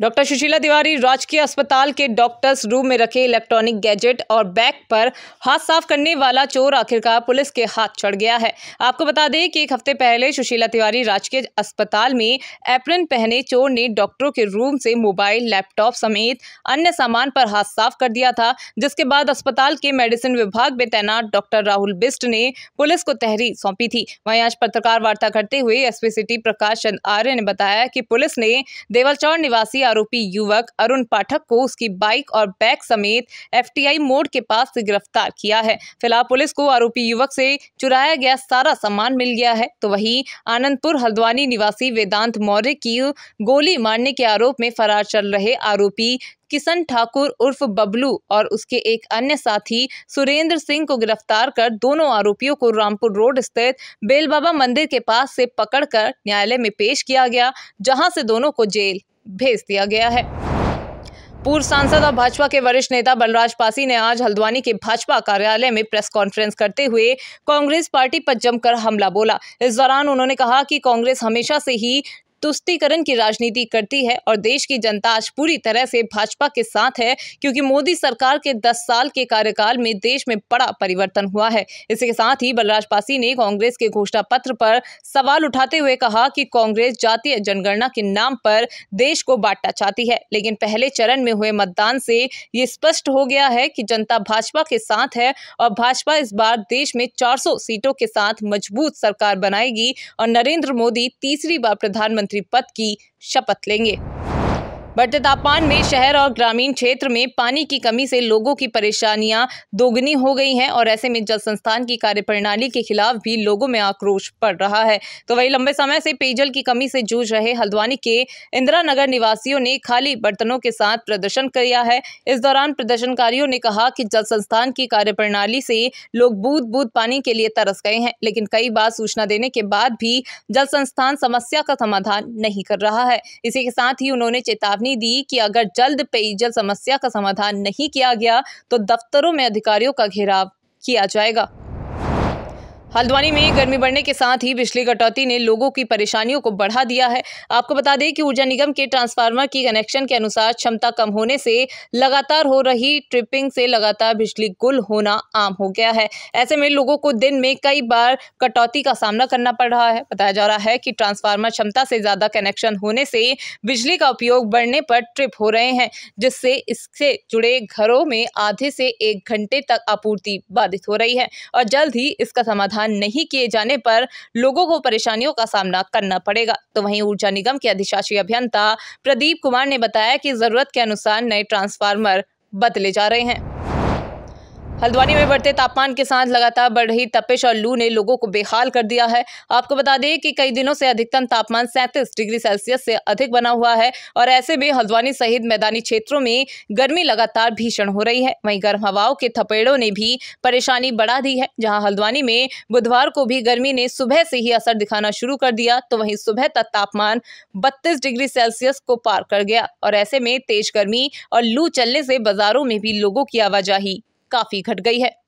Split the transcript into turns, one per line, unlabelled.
doctor Sushila Tiwari राजकीय अस्पताल के डॉक्टर्स रूम में रखे इलेक्ट्रॉनिक गैजेट और बैग पर हाथ साफ करने वाला चोर आखिरकार पुलिस के हाथ चढ़ गया है आपको बता दें कि एक हफ्ते पहले सुशीला तिवारी राजकीय अस्पताल में एप्रन पहने चोर ने डॉक्टरों के रूम से मोबाइल लैपटॉप समेत अन्य सामान पर हाथ साफ कर दिया था जिसके बाद अस्पताल के मेडिसिन विभाग में तैनात डॉक्टर राहुल बिस्ट ने पुलिस को तहरीर सौंपी थी वहीं आज पत्रकार वार्ता करते हुए एसपी सिटी प्रकाश चंद आर्य ने बताया कि पुलिस ने देवलचौर निवासी आरोपी युवक अरुण पाठक को उसकी बाइक और बैग समेत एफटीआई मोड़ के पास से गिरफ्तार किया है फिलहाल पुलिस को आरोपी युवक से चुराया गया सारा सामान मिल गया है तो वही आनंदपुर हल्द्वानी निवासी वेदांत मौर्य की गोली मारने के आरोप में फरार चल रहे आरोपी किशन ठाकुर उर्फ बबलू और उसके एक अन्य साथी सुरेंद्र सिंह को गिरफ्तार कर दोनों आरोपियों को रामपुर रोड स्थित बेलबाबा मंदिर के पास से पकड़कर न्यायालय में पेश किया गया जहां से दोनों को जेल भेज दिया गया है पूर्व सांसद और भाजपा के वरिष्ठ नेता बलराज पासी ने आज हल्द्वानी के भाजपा कार्यालय में प्रेस कॉन्फ्रेंस करते हुए कांग्रेस पार्टी पर जमकर हमला बोला इस दौरान उन्होंने कहा कि कांग्रेस हमेशा से ही तुष्टिकरण की राजनीति करती है और देश की जनता आज पूरी तरह से भाजपा के साथ है क्योंकि मोदी सरकार के दस साल के कार्यकाल में देश में बड़ा परिवर्तन हुआ है इसके साथ ही बलराज पासी ने कांग्रेस के घोषणा पत्र पर सवाल उठाते हुए कहा कि कांग्रेस जातीय जनगणना के नाम पर देश को बांटना चाहती है लेकिन पहले चरण में हुए मतदान से ये स्पष्ट हो गया है कि जनता भाजपा के साथ है और भाजपा इस बार देश में 400 सीटों के साथ मजबूत सरकार बनाएगी और नरेंद्र मोदी तीसरी बार प्रधानमंत्री मंत्री पद की शपथ लेंगे बढ़ते तापमान में शहर और ग्रामीण क्षेत्र में पानी की कमी से लोगों की परेशानियां दोगुनी हो गई हैं और ऐसे में जल संस्थान की कार्यप्रणाली के खिलाफ भी लोगों में आक्रोश पड़ रहा है तो वही लंबे समय से पेयजल की कमी से जूझ रहे हल्द्वानी के इंदिरा नगर निवासियों ने खाली बर्तनों के साथ प्रदर्शन किया है इस दौरान प्रदर्शनकारियों ने कहा कि जल संस्थान की कार्यप्रणाली से लोग बूथ बूथ पानी के लिए तरस गए हैं लेकिन कई बार सूचना देने के बाद भी जल संस्थान समस्या का समाधान नहीं कर रहा है इसी के साथ ही उन्होंने चेतावनी चेतावनी दी कि अगर जल्द पेयजल समस्या का समाधान नहीं किया गया तो दफ्तरों में अधिकारियों का घेराव किया जाएगा हल्द्वानी में गर्मी बढ़ने के साथ ही बिजली कटौती ने लोगों की परेशानियों को बढ़ा दिया है आपको बता दें कि ऊर्जा निगम के ट्रांसफार्मर की कनेक्शन के अनुसार क्षमता कम होने से लगातार हो रही ट्रिपिंग से लगातार बिजली गुल होना आम हो गया है ऐसे में लोगों को दिन में कई बार कटौती का सामना करना पड़ रहा है बताया जा रहा है कि ट्रांसफार्मर क्षमता से ज़्यादा कनेक्शन होने से बिजली का उपयोग बढ़ने पर ट्रिप हो रहे हैं जिससे इससे जुड़े घरों में आधे से एक घंटे तक आपूर्ति बाधित हो रही है और जल्द ही इसका समाधान समाधान नहीं किए जाने पर लोगों को परेशानियों का सामना करना पड़ेगा तो वहीं ऊर्जा निगम के अधिशासी अभियंता प्रदीप कुमार ने बताया कि जरूरत के अनुसार नए ट्रांसफार्मर बदले जा रहे हैं हल्द्वानी में बढ़ते तापमान के साथ लगातार बढ़ रही तपिश और लू ने लोगों को बेहाल कर दिया है आपको बता दें कि कई दिनों से अधिकतम तापमान 37 डिग्री सेल्सियस से अधिक बना हुआ है और ऐसे में हल्द्वानी सहित मैदानी क्षेत्रों में गर्मी लगातार भीषण हो रही है वहीं गर्म हवाओं के थपेड़ों ने भी परेशानी बढ़ा दी है जहाँ हल्द्वानी में बुधवार को भी गर्मी ने सुबह से ही असर दिखाना शुरू कर दिया तो वहीं सुबह तक तापमान बत्तीस डिग्री सेल्सियस को पार कर गया और ऐसे में तेज गर्मी और लू चलने से बाजारों में भी लोगों की आवाजाही काफी घट गई है